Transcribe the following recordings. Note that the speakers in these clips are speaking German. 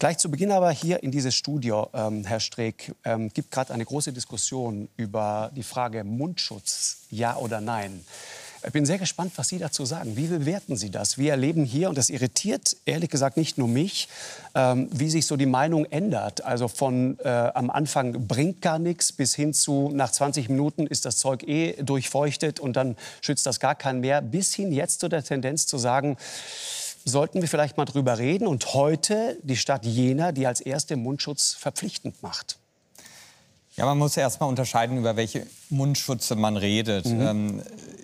Gleich zu Beginn aber hier in dieses Studio, ähm, Herr Streeck, ähm, gibt gerade eine große Diskussion über die Frage Mundschutz, ja oder nein. Ich bin sehr gespannt, was Sie dazu sagen. Wie bewerten Sie das? Wir erleben hier, und das irritiert ehrlich gesagt nicht nur mich, ähm, wie sich so die Meinung ändert. Also von äh, am Anfang bringt gar nichts bis hin zu nach 20 Minuten ist das Zeug eh durchfeuchtet und dann schützt das gar keinen mehr, bis hin jetzt zu der Tendenz zu sagen, sollten wir vielleicht mal drüber reden. Und heute die Stadt Jena, die als erste Mundschutz verpflichtend macht. Ja, man muss erst mal unterscheiden, über welche Mundschutze man redet. Mhm. Ähm,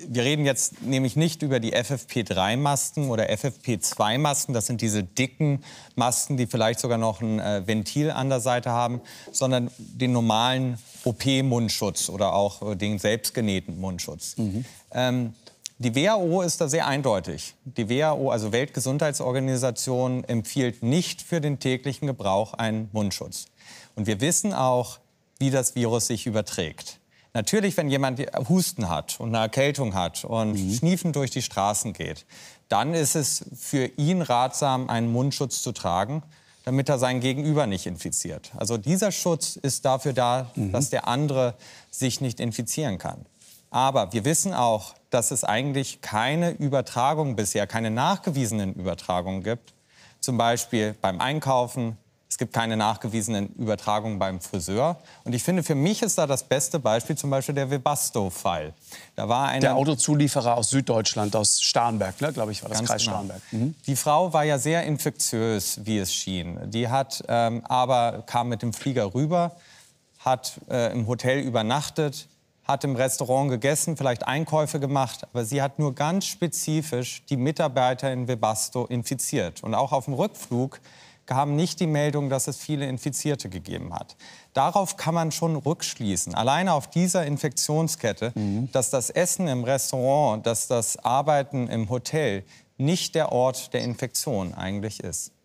wir reden jetzt nämlich nicht über die FFP3-Masken oder FFP2-Masken. Das sind diese dicken Masken, die vielleicht sogar noch ein äh, Ventil an der Seite haben, sondern den normalen OP-Mundschutz oder auch äh, den selbstgenähten Mundschutz. Mhm. Ähm, die WHO ist da sehr eindeutig. Die WHO, also Weltgesundheitsorganisation, empfiehlt nicht für den täglichen Gebrauch einen Mundschutz. Und wir wissen auch, wie das Virus sich überträgt. Natürlich, wenn jemand Husten hat und eine Erkältung hat und mhm. schniefend durch die Straßen geht, dann ist es für ihn ratsam, einen Mundschutz zu tragen, damit er sein Gegenüber nicht infiziert. Also dieser Schutz ist dafür da, mhm. dass der andere sich nicht infizieren kann. Aber wir wissen auch, dass es eigentlich keine Übertragung bisher, keine nachgewiesenen Übertragungen gibt. Zum Beispiel beim Einkaufen. Es gibt keine nachgewiesenen Übertragungen beim Friseur. Und ich finde, für mich ist da das beste Beispiel zum Beispiel der Webasto-Fall. der Autozulieferer aus Süddeutschland, aus Starnberg, ne, glaube ich, war das Kreis genau. Starnberg. Mhm. Die Frau war ja sehr infektiös, wie es schien. Die hat ähm, aber kam mit dem Flieger rüber, hat äh, im Hotel übernachtet, hat im Restaurant gegessen, vielleicht Einkäufe gemacht, aber sie hat nur ganz spezifisch die Mitarbeiter in Webasto infiziert. Und auch auf dem Rückflug kam nicht die Meldung, dass es viele Infizierte gegeben hat. Darauf kann man schon rückschließen, alleine auf dieser Infektionskette, mhm. dass das Essen im Restaurant, dass das Arbeiten im Hotel nicht der Ort der Infektion eigentlich ist.